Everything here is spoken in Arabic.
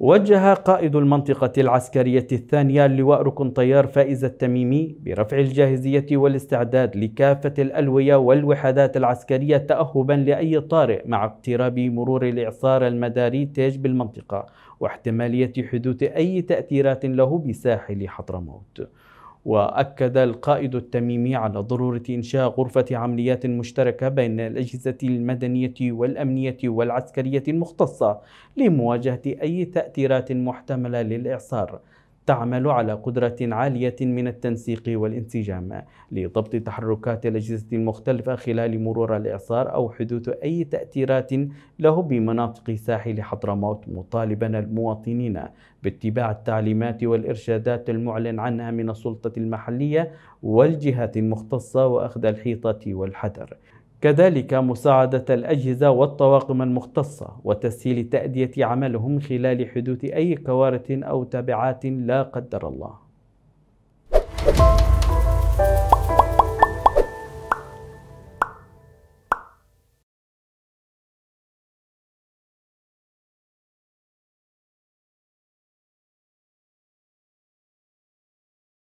وجه قائد المنطقة العسكرية الثانية اللواء ركن طيار فائز التميمي برفع الجاهزية والاستعداد لكافة الألوية والوحدات العسكرية تأهبا لأي طارئ مع اقتراب مرور الإعصار المداري تيج بالمنطقة واحتمالية حدوث أي تأثيرات له بساحل حضرموت وأكد القائد التميمي على ضرورة إنشاء غرفة عمليات مشتركة بين الأجهزة المدنية والأمنية والعسكرية المختصة لمواجهة أي تأثيرات محتملة للإعصار تعمل على قدرة عالية من التنسيق والانسجام لضبط تحركات الأجهزة المختلفة خلال مرور الإعصار أو حدوث أي تأثيرات له بمناطق ساحل حضرموت مطالبا المواطنين باتباع التعليمات والإرشادات المعلن عنها من السلطة المحلية والجهات المختصة وأخذ الحيطة والحذر كذلك مساعدة الأجهزة والطواقم المختصة وتسهيل تأدية عملهم خلال حدوث أي كوارث أو تبعات لا قدر الله